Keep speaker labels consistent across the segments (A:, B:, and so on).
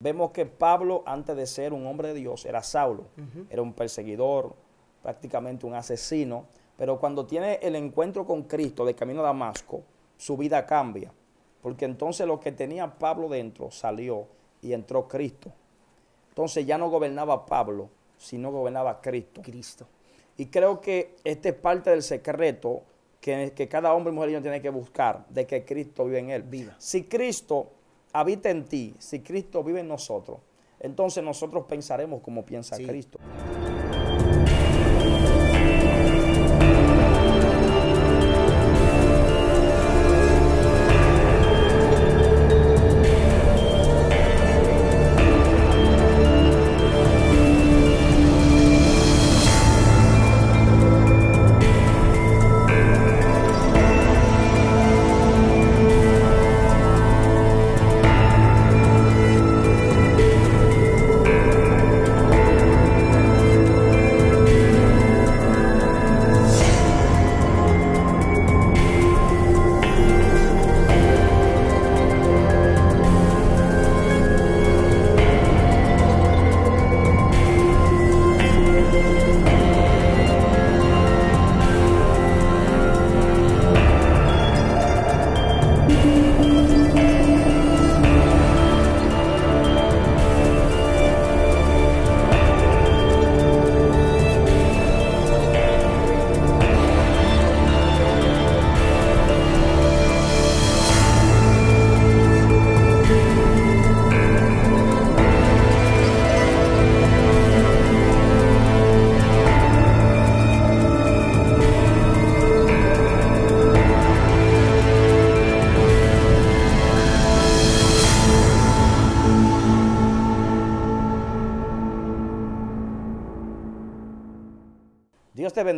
A: Vemos que Pablo, antes de ser un hombre de Dios, era Saulo, era un perseguidor, prácticamente un asesino, pero cuando tiene el encuentro con Cristo de camino a Damasco, su vida cambia, porque entonces lo que tenía Pablo dentro salió y entró Cristo. Entonces ya no gobernaba Pablo, sino gobernaba Cristo. Cristo. Y creo que este es parte del secreto que, que cada hombre, y mujer tiene que buscar, de que Cristo vive en él. Vida. Si Cristo habita en ti si Cristo vive en nosotros, entonces nosotros pensaremos como piensa Cristo.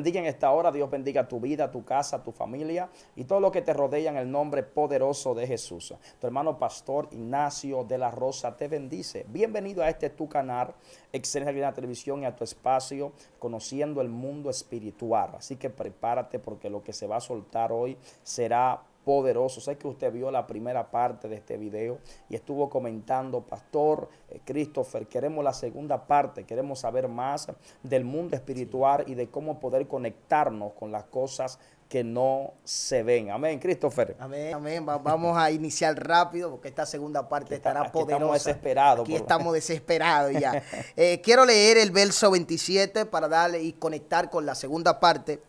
A: bendiga en esta hora, Dios bendiga tu vida, tu casa, tu familia y todo lo que te rodea en el nombre poderoso de Jesús. Tu hermano pastor Ignacio de la Rosa te bendice. Bienvenido a este tu canal, Excelencia la Televisión y a tu espacio, conociendo el mundo espiritual. Así que prepárate porque lo que se va a soltar hoy será poderoso. Sé que usted vio la primera parte de este video y estuvo comentando, Pastor eh, Christopher, queremos la segunda parte, queremos saber más del mundo espiritual y de cómo poder conectarnos con las cosas que no se ven. Amén, Christopher.
B: Amén, amén. vamos a iniciar rápido porque esta segunda parte estará aquí poderosa. Estamos desesperados. Aquí estamos desesperados ya. Eh, quiero leer el verso 27 para darle y conectar con la segunda parte.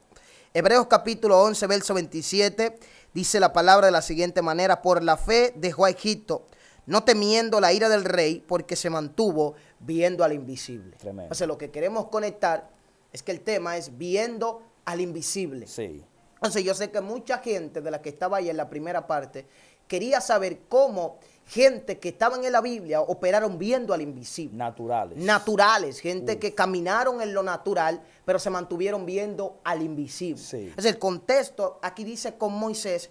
B: Hebreos capítulo 11, verso 27 Dice la palabra de la siguiente manera, por la fe dejó a Egipto, no temiendo la ira del rey, porque se mantuvo viendo al invisible. Entonces lo que queremos conectar es que el tema es viendo al invisible. Sí. Entonces yo sé que mucha gente de la que estaba ahí en la primera parte quería saber cómo gente que estaba en la Biblia operaron viendo al invisible. Naturales. Naturales, gente que caminaron en lo natural, pero se mantuvieron viendo al invisible. Sí. Es el contexto, aquí dice con Moisés,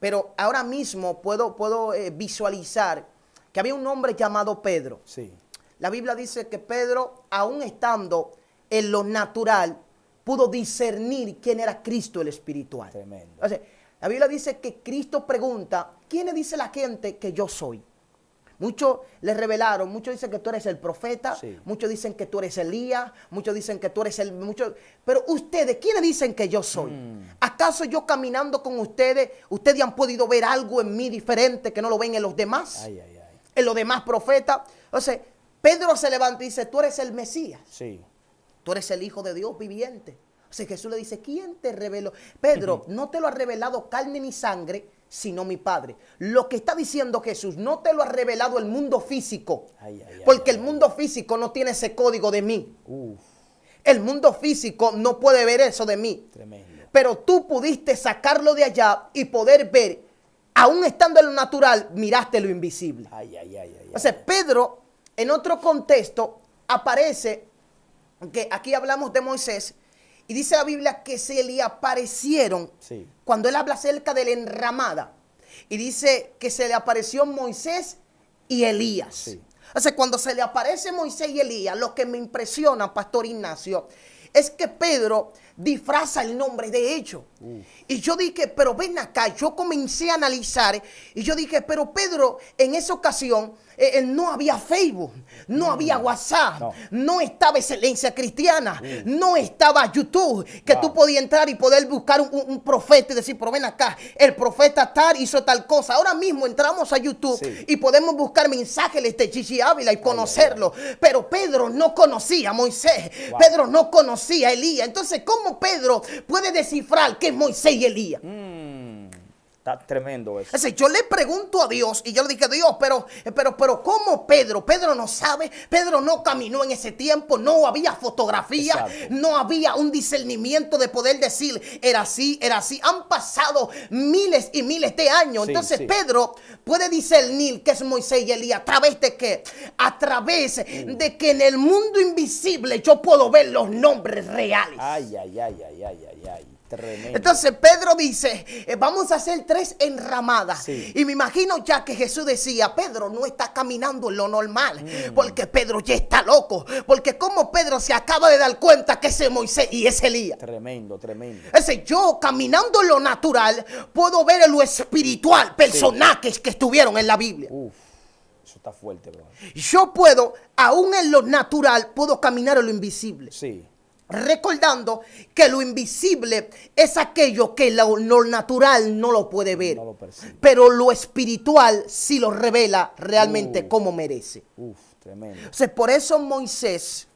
B: pero ahora mismo puedo, puedo eh, visualizar que había un hombre llamado Pedro. Sí. La Biblia dice que Pedro, aún estando en lo natural, pudo discernir quién era Cristo el espiritual. Tremendo. La Biblia dice que Cristo pregunta, ¿quién dice la gente que yo soy? Muchos le revelaron, muchos dicen que tú eres el profeta, muchos dicen que tú eres Elías, muchos dicen que tú eres el... Muchos, pero ustedes, ¿quiénes dicen que yo soy? Mm. ¿Acaso yo caminando con ustedes, ustedes han podido ver algo en mí diferente que no lo ven en los demás? En los demás profetas. Entonces, Pedro se levanta y dice, tú eres el Mesías. Sí. Tú eres el Hijo de Dios viviente. O Jesús le dice, ¿quién te reveló? Pedro, no te lo ha revelado carne ni sangre, sino mi Padre. Lo que está diciendo Jesús, no te lo ha revelado el mundo físico, porque el mundo físico no tiene ese código de mí. El mundo físico no puede ver eso de mí. Pero tú pudiste sacarlo de allá y poder ver, aún estando en lo natural, miraste lo invisible. o sea, Pedro, en otro contexto, aparece que aquí hablamos de Moisés, y dice la Biblia que se le aparecieron cuando él habla acerca de la enramada. Y dice que se le apareció Moisés y Elías. O sea, cuando se le aparece Moisés y Elías, lo que me impresiona, Pastor Ignacio, es que Pedro disfraza el nombre de ellos. Y yo dije, pero ven acá, yo comencé a analizar y yo dije, pero Pedro en esa ocasión eh, eh, no había Facebook, no, mm. había WhatsApp, no. estaba excelencia cristiana, mm. no estaba YouTube, que tú podías entrar y poder buscar un, profeta y decir, pero ven acá, el profeta tal hizo tal cosa. Ahora mismo entramos a YouTube y podemos buscar mensajes de chichi Ávila y conocerlo. Pero Pedro no conocía a Moisés, Pedro no conocía a Elías. Entonces, ¿cómo Pedro puede descifrar que es Moisés y Elías? Mm.
A: Está tremendo eso.
B: yo le pregunto a Dios y yo le dije, Dios, pero, pero, pero, ¿cómo Pedro? Pedro no sabe, Pedro no caminó en ese tiempo, no había fotografía, no había un discernimiento de poder decir, era así, era así. Han pasado miles y miles de años. Entonces Pedro puede discernir que es Moisés y Elías. ¿A través de qué? A través uh. de que en el mundo invisible yo puedo ver los nombres reales. ay,
A: ay, ay, ay, ay. ay. Entonces
B: Pedro dice, eh, vamos a hacer tres enramadas. Y me imagino ya que Jesús decía, Pedro no está caminando en lo normal, mm. porque Pedro ya está loco, porque como Pedro se acaba de dar cuenta que ese Moisés y ese Elías.
A: Tremendo, tremendo.
B: Ese yo caminando en lo natural puedo ver en lo espiritual personajes que estuvieron en la Biblia. Uf.
A: Eso está fuerte, bro.
B: Yo puedo, aún en lo natural, puedo caminar en lo invisible. Sí. Recordando que lo invisible es aquello que lo, natural no lo puede ver, pero lo espiritual sí lo revela realmente como merece. Uf, por eso Moisés,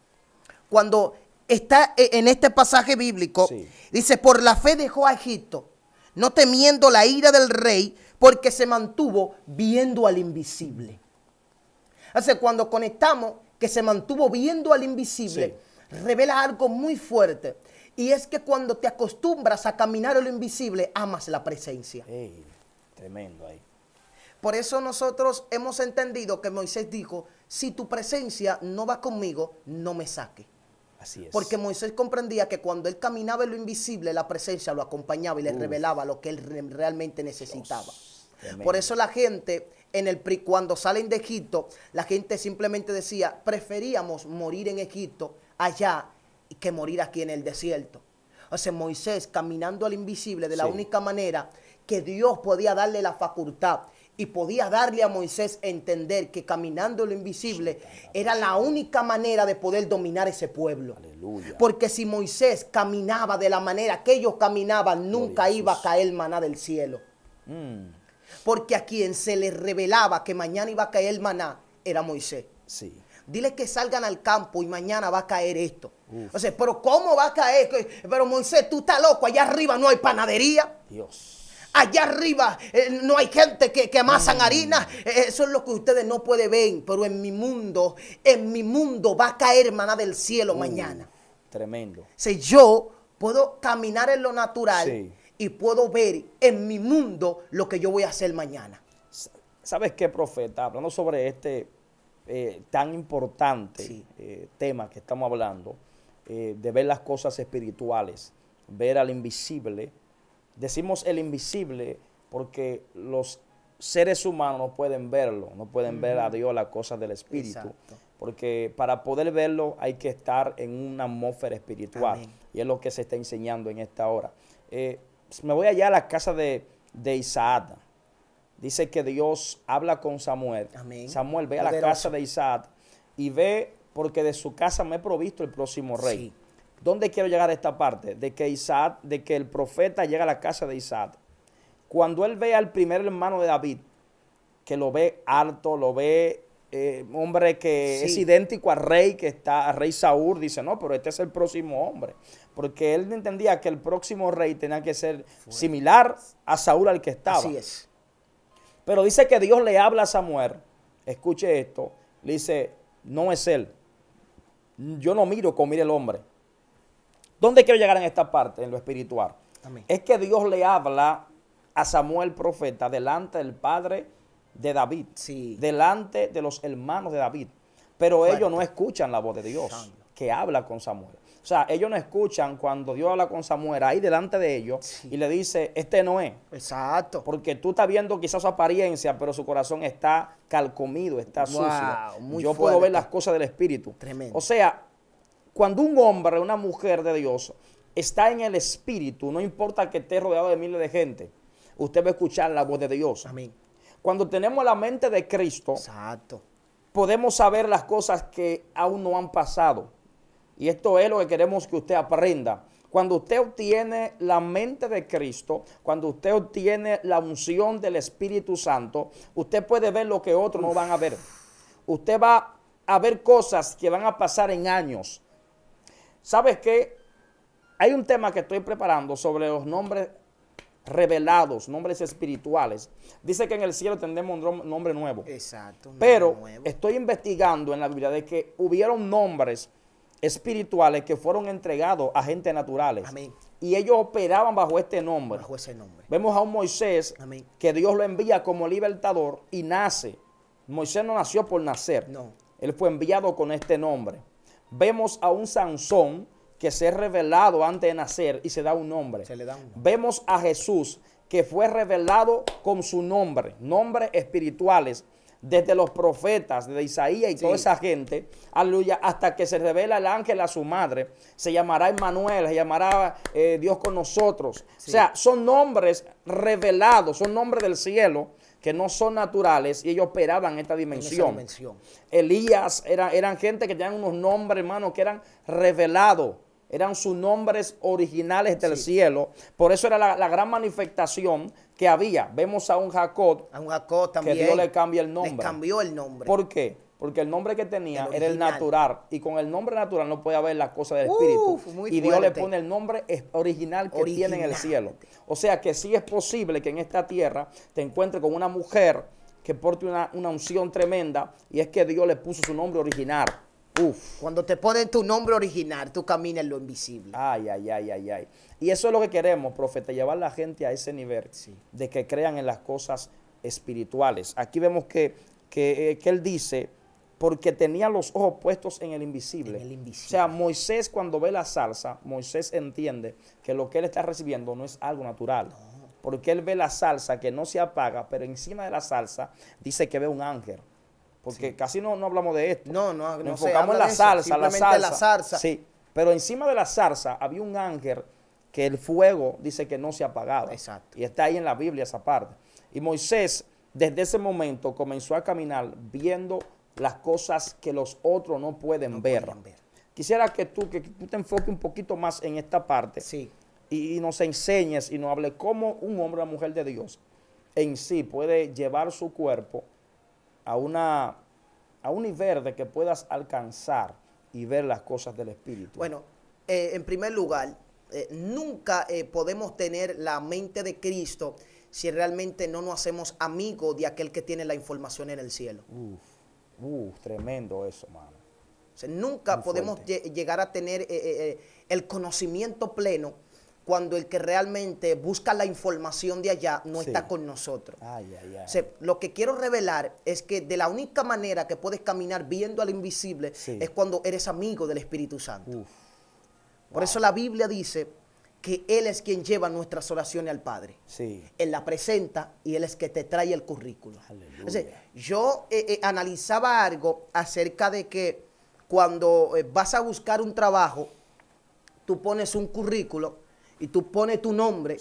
B: cuando está e, en este pasaje bíblico, dice, por la fe dejó a Egipto, no temiendo la ira del rey, porque se mantuvo viendo al invisible. Entonces, cuando conectamos que se mantuvo viendo al invisible, revela algo muy fuerte. Y es que cuando te acostumbras a caminar en lo invisible, amas la presencia. tremendo ahí. Por eso nosotros hemos entendido que Moisés dijo, si tu presencia no va conmigo, no me saque. Así es. Porque Moisés comprendía que cuando él caminaba en lo invisible, la presencia lo acompañaba y le revelaba lo que él realmente necesitaba. Por eso la gente en el cuando salen de Egipto, la gente simplemente decía, "Preferíamos morir en Egipto allá que morir aquí en el desierto. O sea, Moisés caminando al invisible de la única manera que Dios podía darle la facultad y podía darle a Moisés entender que caminando lo invisible era la única manera de poder dominar ese pueblo. Aleluya. Porque si Moisés caminaba de la manera que ellos caminaban, nunca iba a caer maná del cielo. Mm. Porque a quien se le revelaba que mañana iba a caer maná era Moisés. Sí dile que salgan al campo y mañana va a caer esto. O sea, pero ¿cómo va a caer? Pero Moisés, tú estás loco, allá arriba no hay panadería. Dios. Allá arriba eh, no hay gente que, que amasan harina. Eh, eh, eso es lo que ustedes no pueden ver. Pero en mi mundo, en mi mundo va a caer hermana, del cielo mañana. Tremendo. O sea, yo puedo caminar en lo natural y puedo ver en mi mundo lo que yo voy a hacer mañana.
A: ¿Sabes qué, profeta? Hablando sobre este eh, tan importante eh, tema que estamos hablando, eh, de ver las cosas espirituales, ver al invisible. Decimos el invisible porque los seres humanos no pueden verlo, no pueden ver a Dios las cosas del espíritu. Porque para poder verlo hay que estar en una atmósfera espiritual. Y es lo que se está enseñando en esta hora. me voy allá a la casa de, de dice que Dios habla con Samuel. Samuel ve a la casa de Isaac y ve, porque de su casa me he provisto el próximo rey. ¿Dónde quiero llegar a esta parte? De que Isaac, de que el profeta llega a la casa de Isaac. Cuando él ve al primer hermano de David, que lo ve alto, lo ve eh, hombre que es idéntico al rey que está, al rey Saúl, dice, no, pero este es el próximo hombre. Porque él entendía que el próximo rey tenía que ser similar a Saúl al que estaba. Así es. Pero dice que Dios le habla a Samuel, escuche esto, le dice, no es él. Yo no miro como mira el hombre. ¿Dónde quiero llegar en esta parte, en lo espiritual? Es que Dios le habla a Samuel profeta delante del padre de David, delante de los hermanos de David. Pero ellos no escuchan la voz de Dios que habla con Samuel. O sea, ellos no escuchan cuando Dios habla con Samuel ahí delante de ellos y le dice, este no es. Exacto. Porque tú estás viendo quizás su apariencia, pero su corazón está calcomido, está sucio. Yo puedo ver las cosas del Espíritu. Tremendo. O sea, cuando un hombre, una mujer de Dios está en el Espíritu, no importa que esté rodeado de miles de gente, usted va a escuchar la voz de Dios. Amén. Cuando tenemos la mente de Cristo, Exacto. podemos saber las cosas que aún no han pasado y esto es lo que queremos que usted aprenda. Cuando usted obtiene la mente de Cristo, cuando usted obtiene la unción del Espíritu Santo, usted puede ver lo que otros no van a ver. Usted va a ver cosas que van a pasar en años. ¿Sabes qué? Hay un tema que estoy preparando sobre los nombres revelados, nombres espirituales. Dice que en el cielo tendremos un nombre nuevo. Exacto. Pero estoy investigando en la Biblia de que hubieron nombres espirituales que fueron entregados a gente naturales. Y ellos operaban bajo este nombre. Vemos a un Moisés que Dios lo envía como libertador y nace. Moisés no nació por nacer. No. Él fue enviado con este nombre. Vemos a un Sansón que se ha revelado antes de nacer y se da un nombre. da un nombre. Vemos a Jesús que fue revelado con su nombre, nombres espirituales desde los profetas, desde Isaías y toda esa gente, aleluya, hasta que se revela el ángel a su madre, se llamará Emmanuel, se llamará eh, Dios con nosotros. O sea, son nombres revelados, son nombres del cielo que no son naturales y ellos operaban esta dimensión. Elías era, eran gente que tenían unos nombres, hermanos que eran revelados eran sus nombres originales del cielo. Por eso era la, gran manifestación que había. Vemos a un Jacob. A un Jacob también. Que Dios le cambia el nombre. cambió el nombre. ¿Por qué? Porque el nombre que tenía era el natural. Y con el nombre natural no puede haber las cosas del espíritu. y Dios le pone el nombre original que tiene en el cielo. O sea que sí es posible que en esta tierra te encuentres con una mujer que porte una, una unción tremenda. Y es que Dios le puso su nombre original. Cuando te ponen tu nombre original, tú caminas en lo invisible. Ay, ay, ay, ay, ay. Y eso es lo que queremos, profeta, llevar la gente a ese nivel sí. de que crean en las cosas espirituales. Aquí vemos que, que, eh, él dice, porque tenía los ojos puestos en el, invisible. O sea, Moisés cuando ve la salsa, Moisés entiende que lo que él está recibiendo no es algo natural. Porque él ve la salsa que no se apaga, pero encima de la salsa dice que ve un ángel porque casi no, no hablamos de esto. No,
B: no, Nos enfocamos en la salsa, la salsa, la salsa. Sí,
A: pero encima de la salsa había un ángel que el fuego dice que no se apagado. Exacto. Y está ahí en la Biblia esa parte. Y Moisés, desde ese momento, comenzó a caminar viendo las cosas que los otros no pueden, ver. Quisiera que tú, que te enfoques un poquito más en esta parte. Sí. Y, nos enseñes y nos hable cómo un hombre o mujer de Dios en sí puede llevar su cuerpo a, una, a un nivel de que puedas
B: alcanzar
A: y ver las cosas del Espíritu?
B: Bueno, eh, en primer lugar, eh, nunca eh, podemos tener la mente de Cristo si realmente no nos hacemos amigos de aquel que tiene la información en el cielo. Uf, tremendo eso, mano. nunca podemos llegar a tener el conocimiento pleno cuando el que realmente busca la información de allá no está con nosotros. lo que quiero revelar es que de la única manera que puedes caminar viendo al invisible es cuando eres amigo del Espíritu Santo. Por eso la Biblia dice que Él es quien lleva nuestras oraciones al Padre. Él la presenta y Él es que te trae el currículo. yo eh, eh, analizaba algo acerca de que cuando eh, vas a buscar un trabajo, tú pones un currículo, y tú pones tu nombre.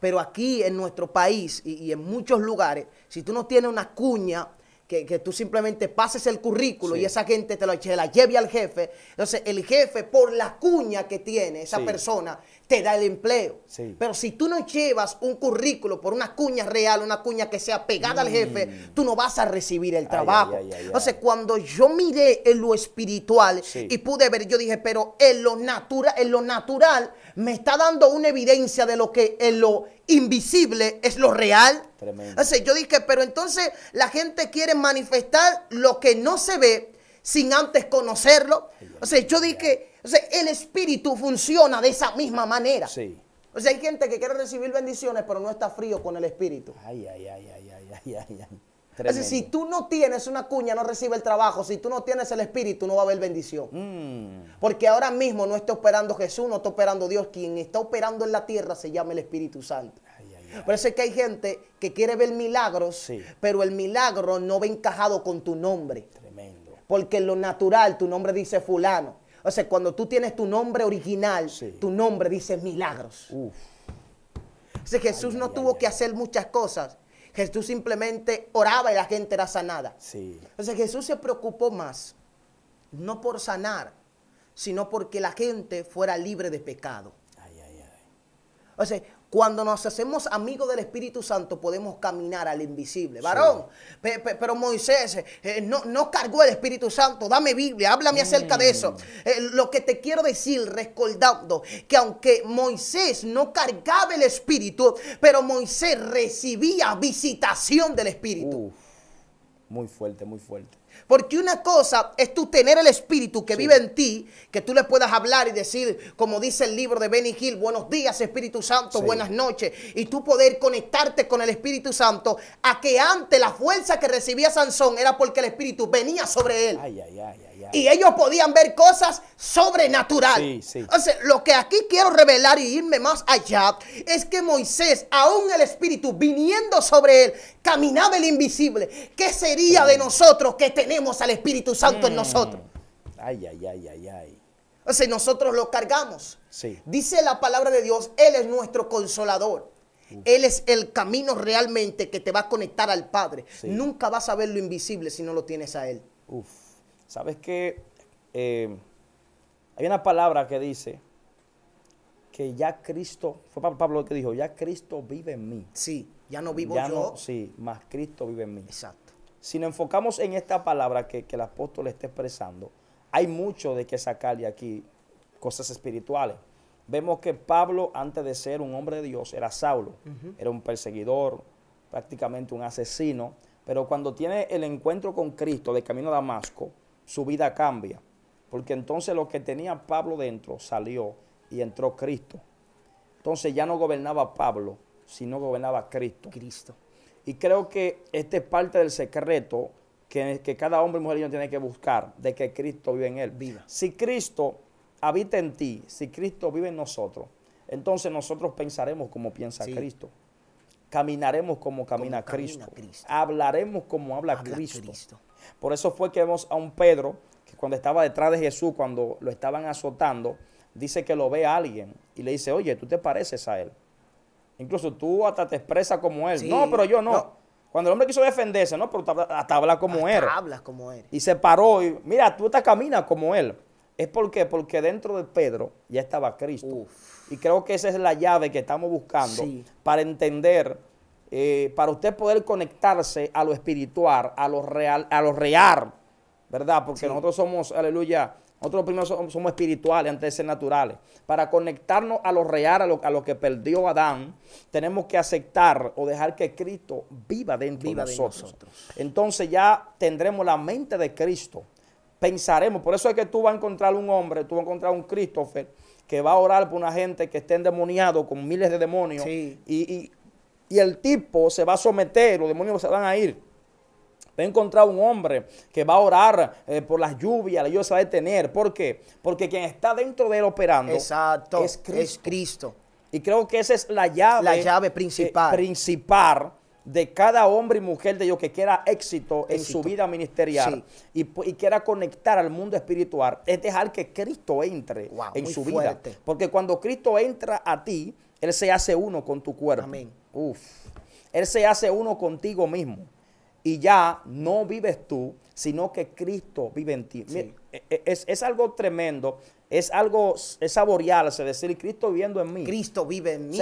B: Pero aquí en nuestro país y, en muchos lugares, si tú no tienes una cuña, que, tú simplemente pases el currículo y esa gente te, lo, la lleve al jefe, entonces el jefe por la cuña que tiene esa persona te da el empleo. Pero si tú no llevas un currículo por una cuña real, una cuña que sea pegada al jefe, mm. tú no vas a recibir el trabajo. Entonces, cuando yo miré en lo espiritual y pude ver, yo dije, pero en lo, natura, en lo natural me está dando una evidencia de lo que en lo invisible es lo real. Tremendo. Entonces, yo dije, pero entonces la gente quiere manifestar lo que no se ve sin antes conocerlo. O sea, yo dije o el espíritu funciona de esa misma manera. Sí. O sea, hay gente que quiere recibir bendiciones, pero no está frío con el espíritu. Ay, ay, ay, ay, ay, ay, si tú no tienes una cuña, no recibe el trabajo. Si tú no tienes el espíritu, no va a haber bendición. Mm. Porque ahora mismo no está operando Jesús, no está operando Dios. Quien está operando en la tierra se llama el Espíritu Santo. Por eso es que hay gente que quiere ver milagros, pero el milagro no va encajado con tu nombre. Tremendo. Porque lo natural tu nombre dice fulano. O sea, cuando tú tienes tu nombre original, tu nombre dice milagros. O sea, Jesús no tuvo que hacer muchas cosas. Jesús simplemente oraba y la gente era sanada. Sí. O sea, Jesús se preocupó más, no por sanar, sino porque la gente fuera libre de pecado. O sea, cuando nos hacemos amigos del Espíritu Santo, podemos caminar al invisible. Varón, pero Moisés eh, no, no, cargó el Espíritu Santo. Dame Biblia, háblame acerca de eso. Mm. Eh, lo que te quiero decir, recordando que aunque Moisés no cargaba el Espíritu, pero Moisés recibía visitación del Espíritu.
A: muy fuerte, muy fuerte.
B: Porque una cosa es tú tener el espíritu que vive en ti, que tú le puedas hablar y decir, como dice el libro de Benny Hill, buenos días Espíritu Santo, buenas noches, y tú poder conectarte con el Espíritu Santo, a que antes la fuerza que recibía Sansón era porque el Espíritu venía sobre él. Ay, ay, ay, y ellos podían ver cosas sobrenaturales. Sí, lo que aquí quiero revelar y irme más allá es que Moisés, aún el Espíritu viniendo sobre él, caminaba el invisible. ¿Qué sería de mm. nosotros que tenemos al Espíritu Santo en mm. nosotros? Ay, ay, ay, ay, ay. O nosotros lo cargamos. Sí. Dice la palabra de Dios, Él es nuestro consolador. Él es el camino realmente que te va a conectar al Padre. Nunca vas a ver lo invisible si no lo tienes a Él. Uf. ¿Sabes qué?
A: Eh, hay una palabra que dice que ya Cristo, fue Pablo el que dijo, ya Cristo vive en mí. Sí, ya no vivo yo. sí, más Cristo vive en mí. Exacto. Si nos enfocamos en esta palabra que, el apóstol está expresando, hay mucho de que sacarle aquí cosas espirituales. Vemos que Pablo, antes de ser un hombre de Dios, era Saulo, era un perseguidor, prácticamente un asesino, pero cuando tiene el encuentro con Cristo de camino a Damasco, su vida cambia. Porque entonces lo que tenía Pablo dentro salió y entró Cristo. Entonces ya no gobernaba Pablo, sino gobernaba Cristo. Cristo. Y creo que este es parte del secreto que, que cada hombre, y mujer tiene que buscar, de que Cristo vive en él. Viva. Si Cristo habita en ti, si Cristo vive en nosotros, entonces nosotros pensaremos como piensa Cristo. Caminaremos como camina, Cristo. Hablaremos como habla, Cristo. Por eso fue que vemos a un Pedro que cuando estaba detrás de Jesús, cuando lo estaban azotando, dice que lo ve a alguien y le dice, oye, tú te pareces a él. Incluso tú hasta te expresas como él. no, pero yo no. Cuando el hombre quiso defenderse, no, pero hasta habla como él. Hablas como él. Y se paró y, mira, tú te caminas como él. ¿Es por qué? Porque dentro de Pedro ya estaba Cristo. Y creo que esa es la llave que estamos buscando para entender eh, para usted poder conectarse a lo espiritual, a lo real, a lo real, ¿verdad? Porque nosotros somos, aleluya, nosotros primero somos, espirituales antes de ser naturales. Para conectarnos a lo real, a lo, a lo, que perdió Adán, tenemos que aceptar o dejar que Cristo viva dentro de, nosotros. Entonces ya tendremos la mente de Cristo. Pensaremos, por eso es que tú vas a encontrar un hombre, tú vas a encontrar un Christopher que va a orar por una gente que esté endemoniado con miles de demonios y, y el tipo se va a someter, los demonios se van a ir. Va a encontrar un hombre que va a orar eh, por las lluvias, la lluvia se va a detener. ¿Por qué? Porque quien está dentro de él operando es Cristo. Y creo que esa es la llave, la llave eh, principal. principal de cada hombre y mujer de Dios que quiera éxito, en su vida ministerial y, quiera conectar al mundo espiritual, es dejar que Cristo entre en su vida. Porque cuando Cristo entra a ti, Él se hace uno con tu cuerpo. Amén. Uf. Él se hace uno contigo mismo. Y ya no vives tú, sino que Cristo vive en ti. E, e, es, algo tremendo, es algo es saborearse, decir Cristo viviendo en mí.
B: Cristo vive en
A: mí.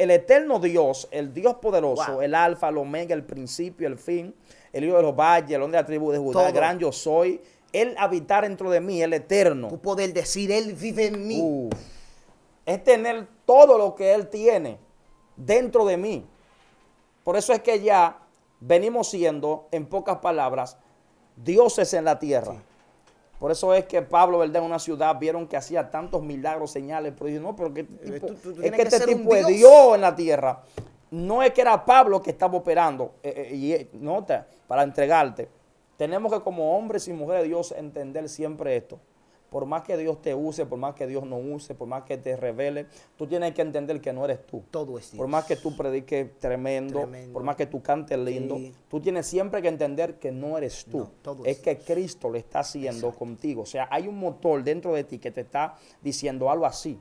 A: el, eterno Dios, el Dios poderoso, el alfa, el omega, el principio, el fin, el hijo de los valles, el hombre de la tribu de Judá, el gran yo soy, él habitar dentro de mí, el eterno. Tu poder decir, Él vive en mí. Es tener todo lo que Él tiene dentro de mí. Por eso es que ya venimos siendo, en pocas palabras, dioses en la tierra. Por eso es que Pablo, ¿verdad? En una ciudad vieron que hacía tantos milagros, señales, pero no, pero eh,
B: es que, este tipo de dios.
A: en la tierra. No es que era Pablo que estaba operando, eh, eh, y nota, para entregarte. Tenemos que como hombres y mujeres de Dios entender siempre esto. Por más que Dios te use, por más que Dios no use, por más que te revele, tú tienes que entender que no eres tú. Todo es Dios. Por más que tú prediques tremendo, por más que tú cantes lindo, tú tienes siempre que entender que no eres tú. es, que Cristo lo está haciendo contigo. O sea, hay un motor dentro de ti que te está diciendo algo así.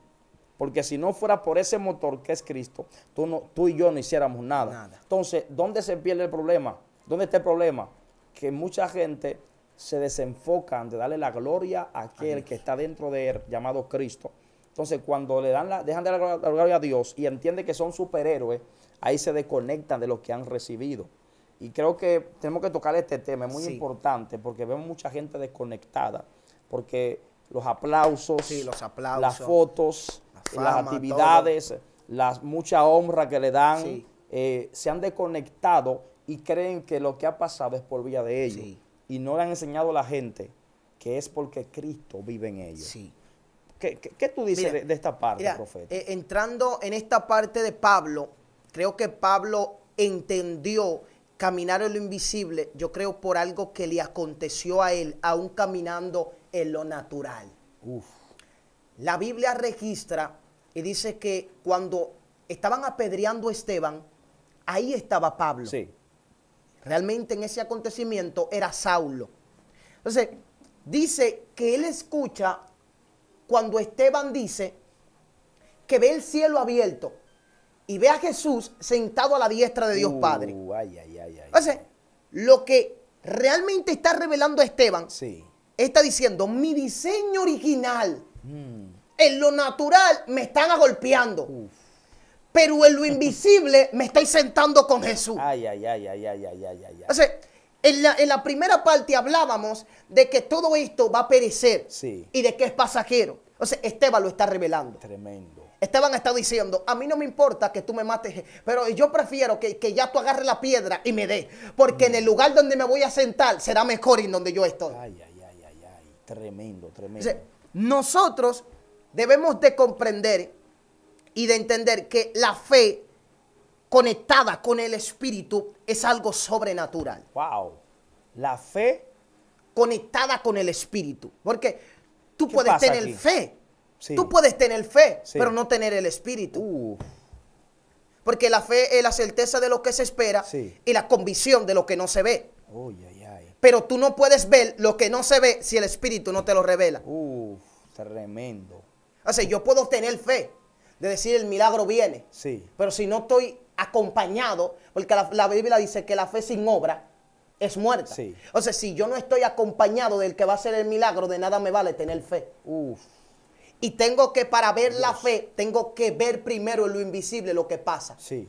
A: Porque si no fuera por ese motor que es Cristo, tú, tú y yo no hiciéramos nada. Entonces, ¿dónde se pierde el problema? ¿Dónde está el problema? Que mucha gente se desenfocan de darle la gloria a aquel que está dentro de él, llamado Cristo. Entonces, cuando le dan la, dejan de dar la gloria a Dios y entiende que son superhéroes, ahí se desconectan de lo que han recibido. Y creo que tenemos que tocar este tema, es muy importante, porque vemos mucha gente desconectada, porque los aplausos, las fotos, las actividades, la las mucha honra que le dan, eh, se han desconectado y creen que lo que ha pasado es por vía de ellos y no le han enseñado a la gente que es porque Cristo vive en ellos. Sí. ¿Qué, qué, tú dices de, esta parte, profeta? Eh,
B: entrando en esta parte de Pablo, creo que Pablo entendió caminar en lo invisible, yo creo por algo que le aconteció a él, aún caminando en lo natural. Uf. La Biblia registra y dice que cuando estaban apedreando a Esteban, ahí estaba Pablo. Sí. Realmente en ese acontecimiento era Saulo. Entonces, dice que él escucha cuando Esteban dice que ve el cielo abierto y ve a Jesús sentado a la diestra de Dios uh, Padre. Entonces, lo que realmente está revelando a Esteban está diciendo, mi diseño original, mm. en lo natural, me están agolpeando pero en lo invisible me estáis sentando con Jesús. Ay, ay, ay, ay, ay, ay, ay, ay. O sea, en la, primera parte hablábamos de que todo esto va a perecer sí. y de que es pasajero. O sea, Esteban lo está revelando. Tremendo. Esteban está diciendo, a mí no me importa que tú me mates, pero yo prefiero que, que ya tú agarres la piedra y me dé, porque en el lugar donde me voy a sentar será mejor en donde yo estoy. Ay, ay, ay,
A: ay, ay. tremendo, tremendo. O sea,
B: nosotros debemos de comprender y de entender que la fe conectada con el Espíritu es algo sobrenatural. Wow. La fe conectada con el Espíritu. Porque tú puedes tener fe. Tú puedes tener fe, pero no tener el Espíritu. Porque la fe es la certeza de lo que se espera y la convicción de lo que no se ve. Pero tú no puedes ver lo que no se ve si el Espíritu no te lo revela. Uh, tremendo. O sea, yo puedo tener fe, de decir el milagro viene. Sí. Pero si no estoy acompañado, porque la, Biblia dice que la fe sin obra es muerta. O sea, si yo no estoy acompañado del que va a hacer el milagro, de nada me vale tener fe. Uf. Y tengo que, para ver la fe, tengo que ver primero en lo invisible lo que pasa. Sí.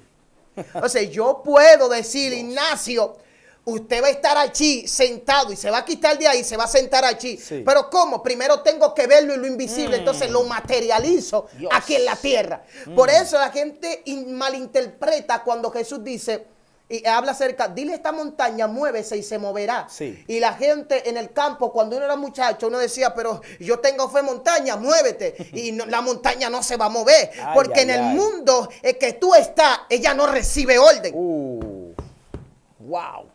B: o sea, yo puedo decir, Ignacio, Usted va a estar allí sentado y se va a quitar de ahí, se va a sentar allí. Pero ¿cómo? Primero tengo que verlo y lo invisible, mm. entonces lo materializo aquí en la tierra. Por mm. eso la gente malinterpreta cuando Jesús dice, y habla acerca, dile esta montaña, muévese y se moverá. Y la gente en el campo, cuando uno era muchacho, uno decía, pero yo tengo fe montaña, muévete. y la montaña no se va a mover. porque en el mundo en que tú estás, ella no recibe orden. Uh, wow.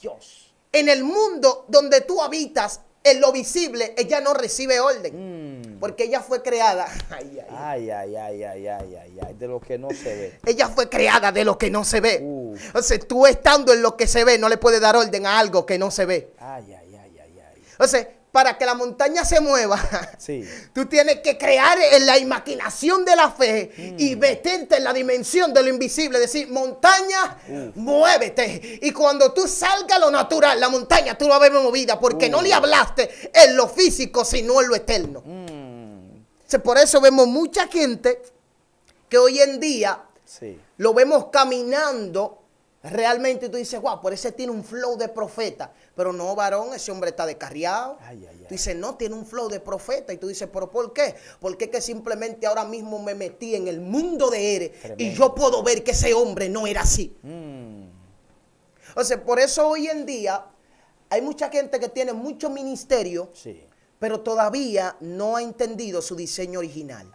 B: Dios. En el mundo donde tú habitas, en lo visible, ella no recibe orden. Mm. Porque ella fue creada. Ay ay. ay
A: ay. ay, ay, ay, de lo que no se ve.
B: Ella fue creada de lo que no se ve.
A: Entonces,
B: tú estando en lo que se ve, no le puedes dar orden a algo que no se ve.
A: Ay, ay, ay,
B: ay, ay. Entonces, para que la montaña se mueva, tú tienes que crear en la imaginación de la fe y mm. meterte en la dimensión de lo invisible. Decir, montaña, muévete. Y cuando tú salgas a lo natural, la montaña tú la ves movida porque no le hablaste en lo físico, sino en lo eterno. Mm. Por eso vemos mucha gente que hoy en día lo vemos caminando Realmente tú dices, wow, por ese tiene un flow de profeta. Pero no, varón, ese hombre está descarriado. Tú dices, no, tiene un flow de profeta. Y tú dices, pero ¿por qué? Porque es que simplemente ahora mismo me metí en el mundo de Ere y yo puedo ver que ese hombre no era así. entonces mm. O sea, por eso hoy en día hay mucha gente que tiene mucho ministerio, sí. pero todavía no ha entendido su diseño original.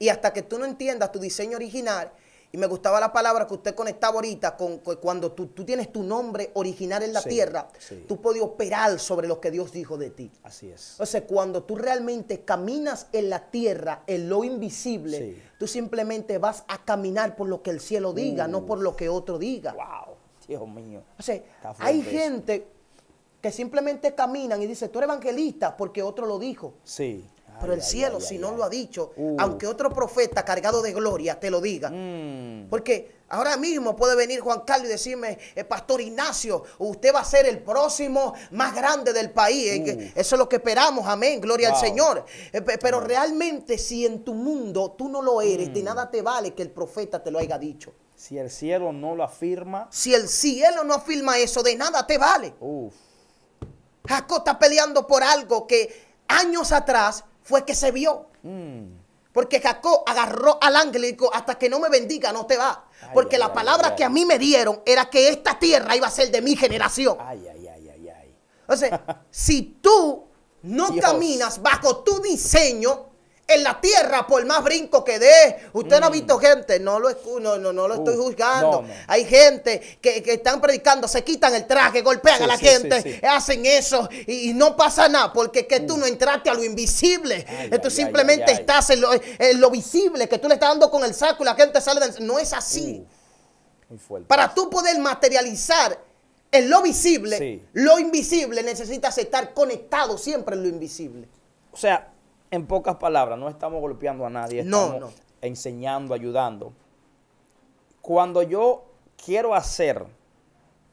B: Y hasta que tú no entiendas tu diseño original, y me gustaba la palabra que usted conectaba ahorita con, cuando tú, tienes tu nombre original en la tierra, tú puedes operar sobre lo que Dios dijo de ti. Así es. O sea, cuando tú realmente caminas en la tierra, en lo invisible, tú simplemente vas a caminar por lo que el cielo diga, no por lo que otro diga. Wow, Dios mío. O sea, hay gente que simplemente caminan y dice, tú eres evangelista porque otro lo dijo. Sí. Pero el cielo, si no lo ha dicho, uh. aunque otro profeta cargado de gloria te lo diga. Mm. Porque ahora mismo puede venir Juan Carlos y decirme, eh, Pastor Ignacio, usted va a ser el próximo más grande del país. Eh, uh. Eso es lo que esperamos, amén, gloria al Señor. Eh, pero realmente si en tu mundo tú no lo eres, de mm. nada te vale que el profeta te lo haya dicho. Si el cielo no lo afirma. Si el cielo no afirma eso, de nada te vale. Uf. está peleando por algo que años atrás fue que se vio. Porque Jacob agarró al ángel y dijo, hasta que no me bendiga no te va. Porque la palabra que a mí me dieron era que esta tierra iba a ser de mi generación. Ay, ay, Entonces, si tú no caminas bajo tu diseño, en la tierra, por más brinco que dé. Usted no ha mm. visto gente, no lo, no, no, no lo estoy juzgando. Hay gente que, están predicando, se quitan el traje, golpean a la gente, hacen eso y, no pasa nada, porque que tú mm. no entraste a lo invisible. tú simplemente estás en lo, en lo, visible, que tú le estás dando con el saco y la gente sale de. No es así. Para tú poder materializar en lo visible, lo invisible, necesitas estar conectado siempre en lo invisible. O sea, en pocas palabras, no estamos golpeando
A: a nadie, estamos enseñando, ayudando. Cuando yo quiero hacer,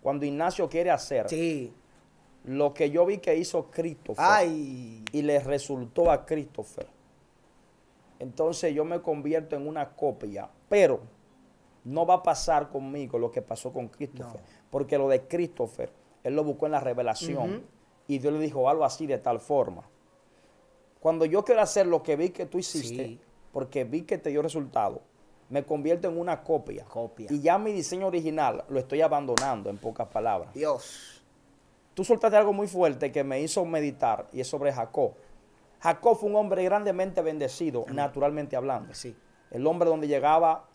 A: cuando Ignacio quiere hacer, sí. lo que yo vi que hizo Christopher y le resultó a Christopher, entonces yo me convierto en una copia, pero no va a pasar conmigo lo que pasó con Christopher, porque lo de Christopher, él lo buscó en la revelación y Dios le dijo algo así de tal forma. Cuando yo quiero hacer lo que vi que tú hiciste, porque vi que te dio resultado, me convierto en una copia. Copia. Y ya mi diseño original lo estoy abandonando, en pocas palabras. Dios. Tú soltaste algo muy fuerte que me hizo meditar y es sobre Jacob. Jacob fue un hombre grandemente bendecido, naturalmente hablando. Sí. El hombre donde llegaba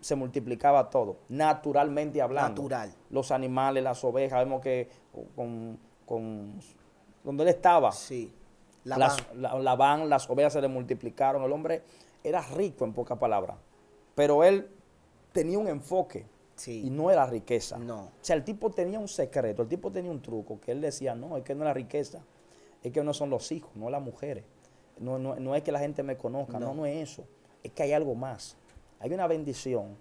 A: se multiplicaba todo, naturalmente hablando. Natural. Los animales, las ovejas, vemos que con, con donde él estaba, sí. La Las, las ovejas se le multiplicaron. El hombre era rico, en pocas palabras. Pero él tenía un enfoque. Y no era riqueza. No. O sea, el tipo tenía un secreto, el tipo tenía un truco que él decía, no, es que no es la riqueza, es que no son los hijos, no las mujeres, no, es que la gente me conozca, no. no, es eso, es que hay algo más. Hay una bendición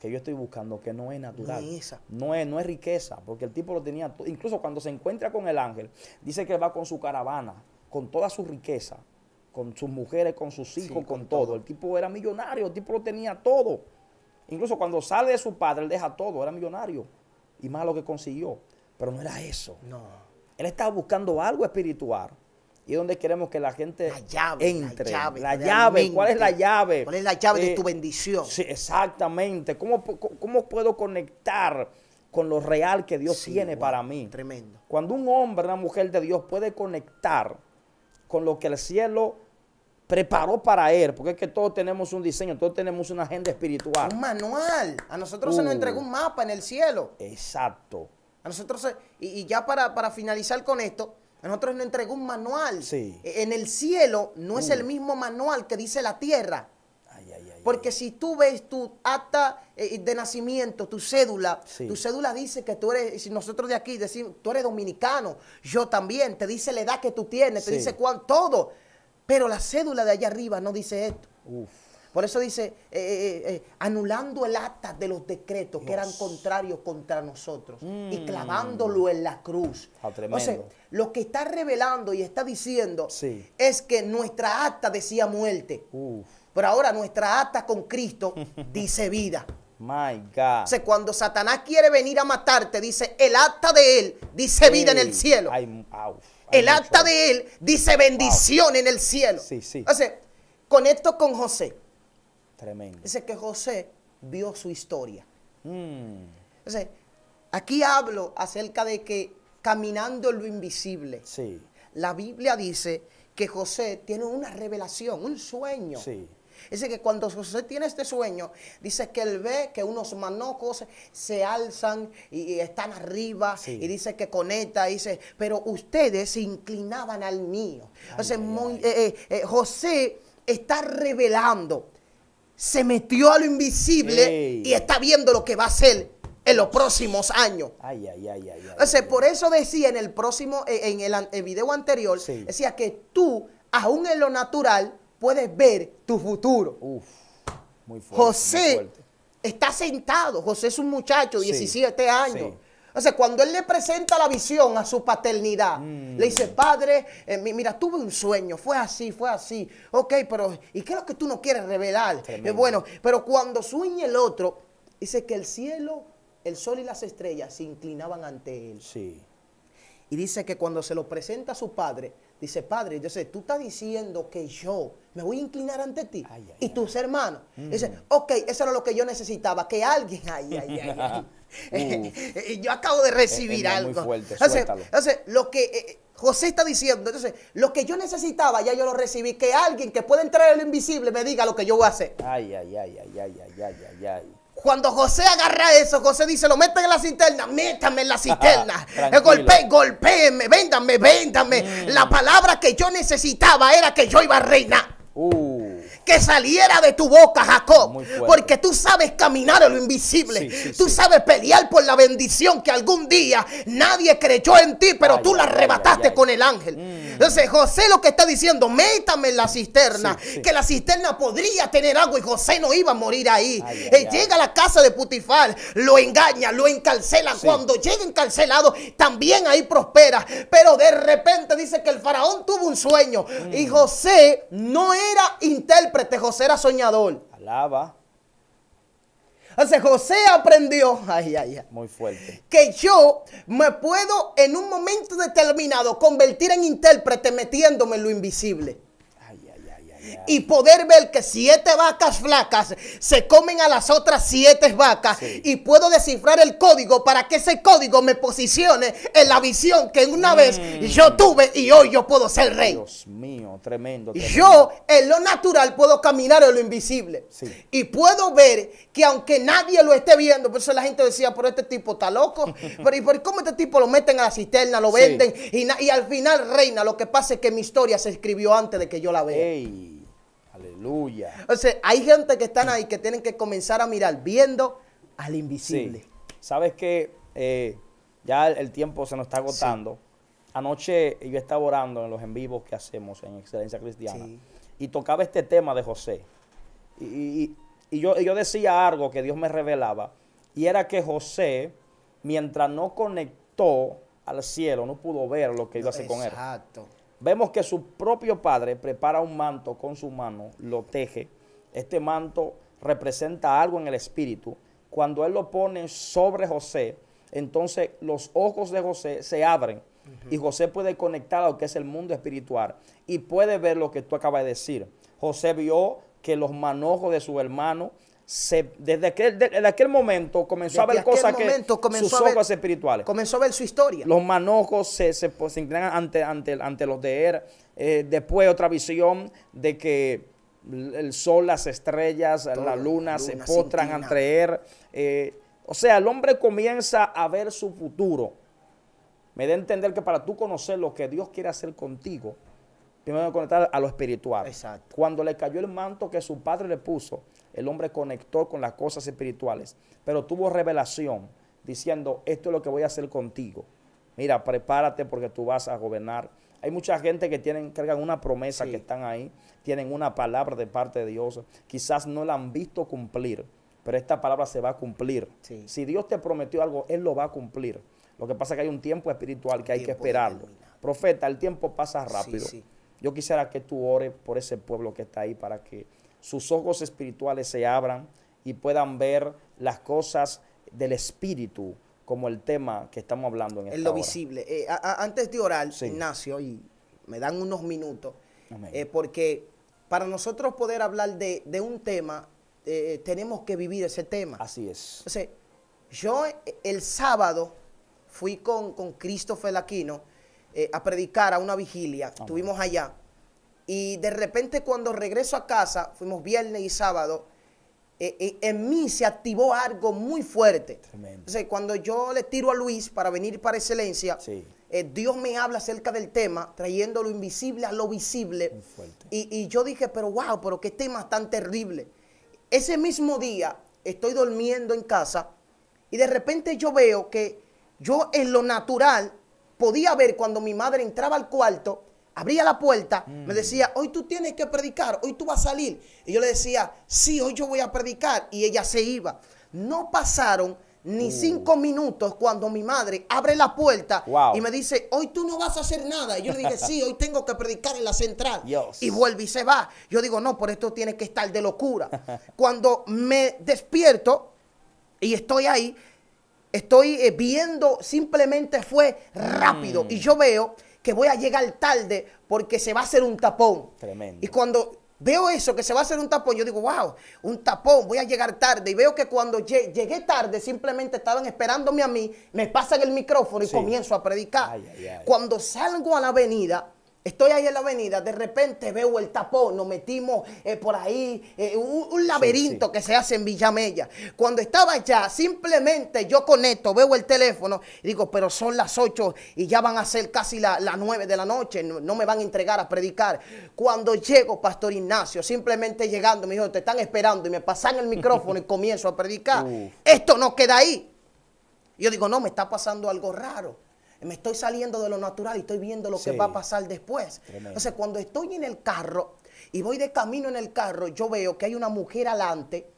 A: que yo estoy buscando que no es natural. No es, No, es, no es riqueza, porque el tipo lo tenía, incluso cuando se encuentra con el ángel, dice que va con su caravana con toda su riqueza, con sus mujeres, con sus hijos, con, todo. El tipo era millonario, el tipo lo tenía todo. Incluso cuando sale de su padre, él deja todo, era millonario. Y más lo que consiguió. Pero no era eso. No. Él estaba buscando algo espiritual. Y es donde queremos que la gente entre. La llave. La llave. ¿Cuál es la llave? ¿Cuál es la llave de eh, tu bendición? Sí, exactamente. ¿Cómo, puedo conectar con lo real que Dios tiene para mí? Tremendo. Cuando un hombre, una mujer de Dios puede conectar con lo que el cielo preparó para él, porque es que todos tenemos un diseño, todos tenemos una agenda
B: espiritual. Un manual. A nosotros se nos uh. entregó un mapa en el cielo. Exacto. A nosotros, y, ya para, finalizar con esto, a nosotros nos entregó un manual. E, en el cielo no es uh. el mismo manual que dice la tierra. Porque si tú ves tu acta eh, de nacimiento, tu cédula, tu cédula dice que tú eres, si nosotros de aquí decimos, tú eres dominicano, yo también, te dice la edad que tú tienes, te dice cuánto, todo. Pero la cédula de allá arriba no dice esto. Por eso dice, eh, eh, anulando el acta de los decretos que eran contrarios contra nosotros y mm. clavándolo en la cruz. Ah, o sea, lo que está revelando y está diciendo es que nuestra acta decía muerte. Uf. Pero ahora nuestra acta con Cristo dice vida. My God. O sea, cuando Satanás quiere venir a matarte, dice, el acta de él dice vida en el cielo.
A: el acta de él
B: dice bendición en el cielo. Sí, sí. O conecto con José. Tremendo. Dice que José vio su historia. Mm. aquí hablo acerca de que caminando en lo invisible. Sí. La Biblia dice que José tiene una revelación, un sueño. Sí. Dice que cuando José tiene este sueño, dice que él ve que unos manojos se alzan y, están arriba, y dice que conecta, dice, pero ustedes se inclinaban al mío. Entonces, eh, eh, eh, José está revelando, se metió a lo invisible y está viendo lo que va a hacer en los próximos años. Ay, Entonces, por eso decía en el próximo, en el, video anterior, decía que tú, aún en lo natural, puedes ver tu futuro. Uf, muy fuerte, José está sentado. José es un muchacho, 17 años. O sea, cuando él le presenta la visión a su paternidad, mm. le dice, padre, eh, mira, tuve un sueño, fue así, fue así. Ok, pero ¿y qué es lo que tú no quieres revelar? bueno, pero cuando sueña el otro, dice que el cielo, el sol y las estrellas se inclinaban ante él. Sí. Y dice que cuando se lo presenta a su padre, Dice, padre, entonces tú estás diciendo que yo me voy a inclinar ante ti y tus hermanos. Mm. Dice, ok, eso era lo que yo necesitaba, que alguien, ay, ay, ay. yo acabo de recibir algo. entonces, lo que eh, eh, José está diciendo, entonces, lo que yo necesitaba, ya yo lo recibí, que alguien que pueda entrar en lo invisible me diga lo que yo voy a hacer. Ay, ay, ay, ay, ay, ay, ay, ay. Cuando José agarra eso, José dice, lo meten en la cisterna métame en la cisterna, eh, golpe, golpéenme, véndame, véndame. Mm. La palabra que yo necesitaba era que yo iba a reinar. Uh que saliera de tu boca, Jacob. Porque tú sabes caminar a lo invisible. tú sabes pelear por la bendición que algún día nadie creyó en ti, pero tú la arrebataste con el ángel. Mm. Entonces José lo que está diciendo, métame en la cisterna, que la cisterna podría tener agua y José no iba a morir ahí. Él llega a la casa de Putifar, lo engaña, lo encarcela. Cuando llega encarcelado, también ahí prospera. Pero de repente dice que el faraón tuvo un sueño mm. y José no era intérprete este José era soñador. Alaba. Entonces José aprendió, ay, ay, ay,
A: muy fuerte,
B: que yo me puedo en un momento determinado convertir en intérprete metiéndome en lo invisible. Y poder ver que siete vacas flacas se comen a las otras siete vacas. Y puedo descifrar el código para que ese código me posicione en la visión que una vez mm. yo tuve y hoy yo puedo ser rey. Dios
A: mío, tremendo.
B: Yo en lo natural puedo caminar en lo invisible. Y puedo ver que aunque nadie lo esté viendo, por eso la gente decía, pero este tipo está loco. pero ¿y por cómo este tipo lo meten a la cisterna, lo venden? Y, y, al final reina. Lo que pasa es que mi historia se escribió antes de que yo la vea. Aleluya. O sea, hay gente que están ahí que tienen que comenzar a mirar viendo al invisible.
A: Sabes que eh, ya el, tiempo se nos está agotando. Anoche yo estaba orando en los en vivos que hacemos en Excelencia Cristiana y tocaba este tema de José. Y, yo, decía algo que Dios me revelaba y era que José, mientras no conectó al cielo, no pudo ver lo que iba a hacer con él. Exacto vemos que su propio padre prepara un manto con su mano, lo teje. Este manto representa algo en el espíritu. Cuando él lo pone sobre José, entonces los ojos de José se abren y José puede conectar a lo que es el mundo espiritual y puede ver lo que tú acabas de decir. José vio que los manojos de su hermano desde, aquel, aquel momento comenzó a ver cosas que sus ojos espirituales. Comenzó a ver su historia. Los manojos se, pues, inclinan ante, ante, los de él. Er. Eh, después otra visión de que el sol, las estrellas, la luna, se postran ante él. Er. Eh, o sea, el hombre comienza a ver su futuro. Me da a entender que para tú conocer lo que Dios quiere hacer contigo, primero conectar a lo espiritual. Exacto. Cuando le cayó el manto que su padre le puso, el hombre conectó con las cosas espirituales, pero tuvo revelación diciendo, esto es lo que voy a hacer contigo. Mira, prepárate porque tú vas a gobernar. Hay mucha gente que tienen, cargan una promesa que están ahí, tienen una palabra de parte de Dios, quizás no la han visto cumplir, pero esta palabra se va a cumplir. Si Dios te prometió algo, Él lo va a cumplir. Lo que pasa es que hay un tiempo espiritual que hay que esperarlo. Profeta, el tiempo pasa rápido. Yo quisiera que tú ores por ese pueblo que está ahí para que sus ojos espirituales se abran y puedan ver las cosas del espíritu
B: como el tema que estamos hablando en esta Es lo visible. Eh, antes de orar, Ignacio, y me dan unos minutos, eh, porque para nosotros poder hablar de, un tema, eh, tenemos que vivir ese tema. Así es. yo el sábado fui con, con Christopher Aquino a predicar a una vigilia, estuvimos allá, y de repente cuando regreso a casa, fuimos viernes y sábado, eh, eh, en mí se activó algo muy fuerte. Entonces, cuando yo le tiro a Luis para venir para excelencia, eh, Dios me habla acerca del tema, trayendo lo invisible a lo visible. Y, y, yo dije, pero wow, pero qué tema tan terrible. Ese mismo día estoy durmiendo en casa y de repente yo veo que yo en lo natural podía ver cuando mi madre entraba al cuarto abría la puerta, me mm. decía, hoy tú tienes que predicar, hoy tú vas a salir. Y yo le decía, sí, hoy yo voy a predicar. Y ella se iba. No pasaron ni mm. cinco minutos cuando mi madre abre la puerta y me dice, hoy tú no vas a hacer nada. Y yo le dije, sí, hoy tengo que predicar en la central. Y vuelve y se va. Yo digo, no, por esto tiene que estar de locura. cuando me despierto y estoy ahí, estoy eh, viendo, simplemente fue rápido. Mm. Y yo veo que voy a llegar tarde porque se va a hacer un tapón. Tremendo. Y cuando veo eso, que se va a hacer un tapón, yo digo, wow, un tapón, voy a llegar tarde. Y veo que cuando llegué tarde, simplemente estaban esperándome a mí, me pasan el micrófono y comienzo a predicar. Cuando salgo a la avenida, Estoy ahí en la avenida, de repente veo el tapón, nos metimos eh, por ahí, eh, un, laberinto que se hace en Villamella. Cuando estaba allá, simplemente yo conecto, veo el teléfono digo, pero son las 8 y ya van a ser casi las la 9 de la noche, no, me van a entregar a predicar. Cuando llego, Pastor Ignacio, simplemente llegando, me dijo, te están esperando y me pasan el micrófono y comienzo a predicar. Esto no queda ahí. Yo digo, no, me está pasando algo raro me estoy saliendo de lo natural y estoy viendo lo que va a pasar después. Entonces, cuando estoy en el carro y voy de camino en el carro, yo veo que hay una mujer alante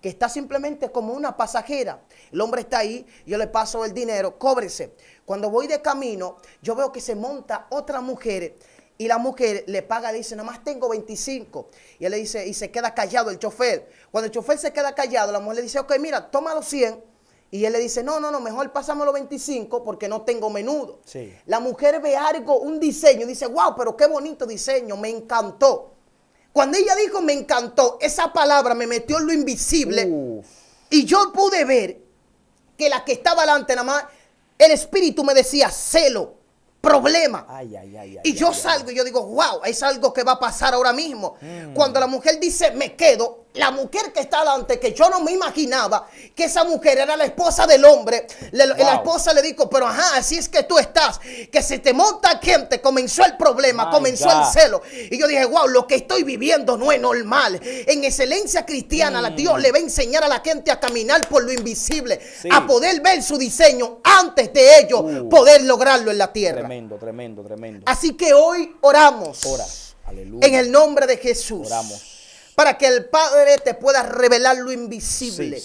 B: que está simplemente como una pasajera. El hombre está ahí, yo le paso el dinero, cóbrese. Cuando voy de camino, yo veo que se monta otra mujer y la mujer le paga, le dice, nomás más tengo 25. Y él le dice, y se queda callado el chofer. Cuando el chofer se queda callado, la mujer le dice, ok, mira, toma los 100 y él le dice, no, no, no, mejor pasamos los 25 porque no tengo menudo. Sí. La mujer ve algo, un diseño, dice, wow, pero qué bonito diseño, me encantó. Cuando ella dijo, me encantó, esa palabra me metió en lo invisible. Y yo pude ver que la que estaba delante, nada más, el espíritu me decía, celo, problema. Ay, ay, ay, y yo salgo y yo digo, wow, es algo que va a pasar ahora mismo. Mm. Cuando la mujer dice, me quedo, la mujer que estaba antes, que yo no me imaginaba que esa mujer era la esposa del hombre. La esposa le dijo, pero ajá, así es que tú estás. Que se te monta gente, comenzó el problema, comenzó el celo. Y yo dije, wow, lo que estoy viviendo no es normal. En excelencia cristiana, Dios mm. le va a enseñar a la gente a caminar por lo invisible, a poder ver su diseño antes de ello, uh. poder lograrlo en la tierra.
A: Tremendo, tremendo, tremendo.
B: Así que hoy oramos. Oras, Aleluya. En el nombre de Jesús. Oramos. Para que el Padre te pueda revelar lo invisible.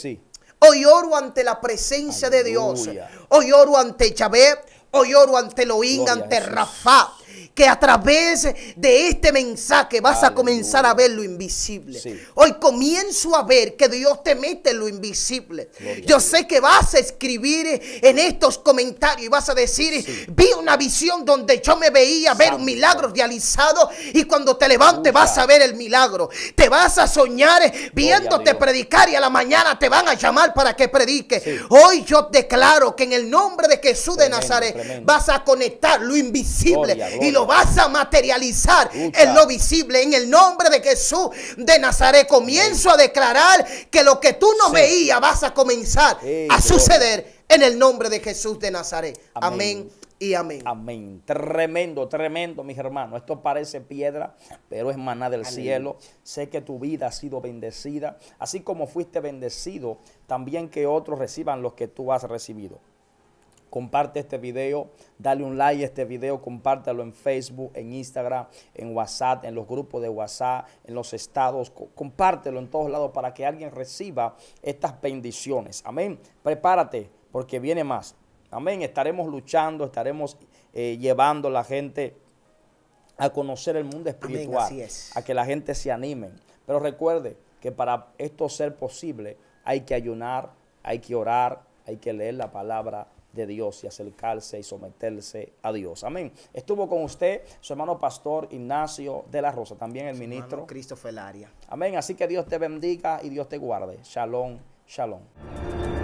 B: Hoy oro ante la presencia de Dios. Hoy oro ante Yahvé. Hoy oro ante Elohim, ante Rafa que a través de este mensaje vas a comenzar a ver lo invisible. Hoy comienzo a ver que Dios te mete en lo invisible. Yo sé que vas a escribir en estos comentarios y vas a decir, vi una visión donde yo me veía ver un milagro realizado y cuando te levantes vas a ver el milagro. Te vas a soñar viéndote predicar y a la mañana te van a llamar para que prediques Hoy yo declaro que en el nombre de Jesús de Nazaret vas a conectar lo invisible y lo vas a materializar en lo visible. En el nombre de Jesús de Nazaret, comienzo a declarar que lo que tú no veías vas a comenzar a suceder en el nombre de Jesús de Nazaret. Amén. Y amén. Amén. Tremendo, tremendo,
A: mis hermanos. Esto parece piedra, pero es maná del cielo. Sé que tu vida ha sido bendecida. Así como fuiste bendecido, también que otros reciban los que tú has recibido. Comparte este video, dale un like a este video, compártelo en Facebook, en Instagram, en WhatsApp, en los grupos de WhatsApp, en los estados, compártelo en todos lados para que alguien reciba estas bendiciones. Amén. Prepárate porque viene más. Amén. Estaremos luchando, estaremos eh, llevando a la gente a conocer el mundo espiritual, es. a que la gente se anime. Pero recuerde que para esto ser posible hay que ayunar, hay que orar, hay que leer la palabra de Dios y acercarse y someterse a Dios. Amén. Estuvo con usted su hermano pastor Ignacio de la Rosa, también el ministro. Cristo Felaria. Amén. Así que Dios te bendiga y Dios te guarde. Shalom, shalom.